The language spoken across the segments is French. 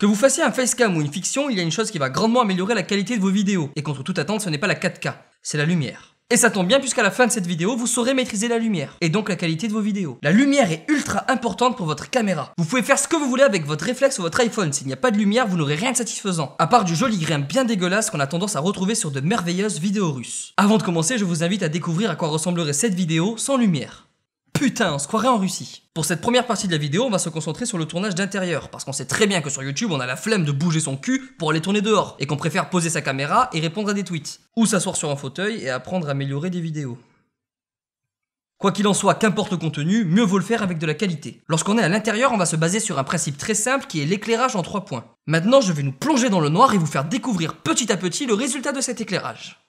Que vous fassiez un facecam ou une fiction, il y a une chose qui va grandement améliorer la qualité de vos vidéos. Et contre toute attente, ce n'est pas la 4K, c'est la lumière. Et ça tombe bien puisqu'à la fin de cette vidéo, vous saurez maîtriser la lumière, et donc la qualité de vos vidéos. La lumière est ultra importante pour votre caméra. Vous pouvez faire ce que vous voulez avec votre réflexe ou votre iPhone, s'il n'y a pas de lumière, vous n'aurez rien de satisfaisant, à part du joli grain bien dégueulasse qu'on a tendance à retrouver sur de merveilleuses vidéos russes. Avant de commencer, je vous invite à découvrir à quoi ressemblerait cette vidéo sans lumière. Putain, on se croirait en Russie. Pour cette première partie de la vidéo, on va se concentrer sur le tournage d'intérieur, parce qu'on sait très bien que sur YouTube, on a la flemme de bouger son cul pour aller tourner dehors, et qu'on préfère poser sa caméra et répondre à des tweets, ou s'asseoir sur un fauteuil et apprendre à améliorer des vidéos. Quoi qu'il en soit, qu'importe le contenu, mieux vaut le faire avec de la qualité. Lorsqu'on est à l'intérieur, on va se baser sur un principe très simple qui est l'éclairage en trois points. Maintenant, je vais nous plonger dans le noir et vous faire découvrir petit à petit le résultat de cet éclairage.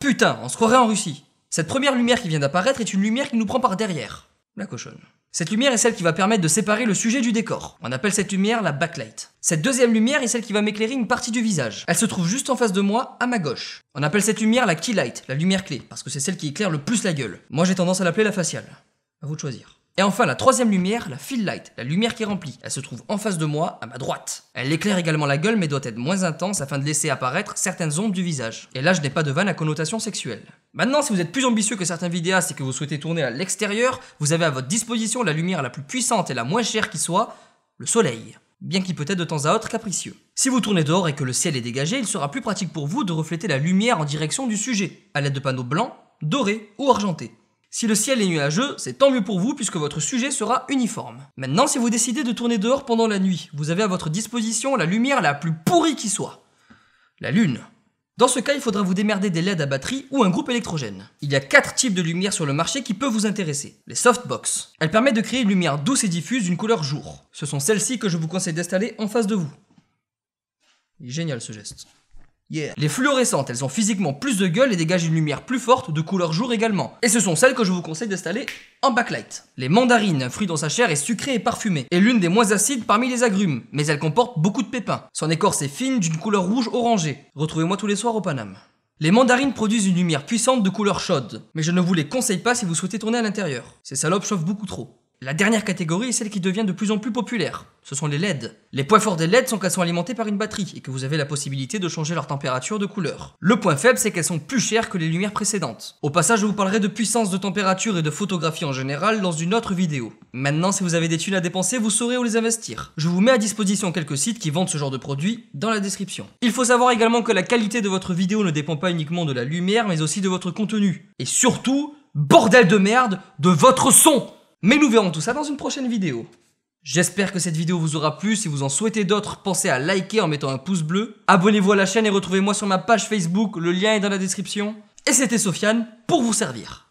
Putain, on se croirait en Russie. Cette première lumière qui vient d'apparaître est une lumière qui nous prend par derrière, la cochonne. Cette lumière est celle qui va permettre de séparer le sujet du décor. On appelle cette lumière la backlight. Cette deuxième lumière est celle qui va m'éclairer une partie du visage. Elle se trouve juste en face de moi, à ma gauche. On appelle cette lumière la key light, la lumière clé, parce que c'est celle qui éclaire le plus la gueule. Moi j'ai tendance à l'appeler la faciale. À vous de choisir. Et enfin la troisième lumière, la fill light, la lumière qui remplit. Elle se trouve en face de moi, à ma droite. Elle éclaire également la gueule mais doit être moins intense afin de laisser apparaître certaines ondes du visage. Et là je n'ai pas de vanne à connotation sexuelle. Maintenant, si vous êtes plus ambitieux que certains vidéastes et que vous souhaitez tourner à l'extérieur, vous avez à votre disposition la lumière la plus puissante et la moins chère qui soit, le soleil. Bien qu'il peut être de temps à autre capricieux. Si vous tournez dehors et que le ciel est dégagé, il sera plus pratique pour vous de refléter la lumière en direction du sujet, à l'aide de panneaux blancs, dorés ou argentés. Si le ciel est nuageux, c'est tant mieux pour vous puisque votre sujet sera uniforme. Maintenant, si vous décidez de tourner dehors pendant la nuit, vous avez à votre disposition la lumière la plus pourrie qui soit. La lune. Dans ce cas, il faudra vous démerder des LED à batterie ou un groupe électrogène. Il y a quatre types de lumière sur le marché qui peuvent vous intéresser. Les softbox. Elles permettent de créer une lumière douce et diffuse d'une couleur jour. Ce sont celles-ci que je vous conseille d'installer en face de vous. Génial ce geste. Les fluorescentes, elles ont physiquement plus de gueule et dégagent une lumière plus forte, de couleur jour également. Et ce sont celles que je vous conseille d'installer en backlight. Les mandarines, un fruit dont sa chair est sucrée et parfumée, est l'une des moins acides parmi les agrumes, mais elle comporte beaucoup de pépins. Son écorce est fine, d'une couleur rouge orangée. Retrouvez-moi tous les soirs au Paname. Les mandarines produisent une lumière puissante de couleur chaude, mais je ne vous les conseille pas si vous souhaitez tourner à l'intérieur. Ces salopes chauffent beaucoup trop. La dernière catégorie est celle qui devient de plus en plus populaire. Ce sont les LED. Les points forts des LED sont qu'elles sont alimentées par une batterie et que vous avez la possibilité de changer leur température de couleur. Le point faible, c'est qu'elles sont plus chères que les lumières précédentes. Au passage, je vous parlerai de puissance de température et de photographie en général dans une autre vidéo. Maintenant, si vous avez des thunes à dépenser, vous saurez où les investir. Je vous mets à disposition quelques sites qui vendent ce genre de produits dans la description. Il faut savoir également que la qualité de votre vidéo ne dépend pas uniquement de la lumière, mais aussi de votre contenu. Et surtout, bordel de merde, de votre son mais nous verrons tout ça dans une prochaine vidéo. J'espère que cette vidéo vous aura plu, si vous en souhaitez d'autres, pensez à liker en mettant un pouce bleu. Abonnez-vous à la chaîne et retrouvez-moi sur ma page Facebook, le lien est dans la description. Et c'était Sofiane pour vous servir.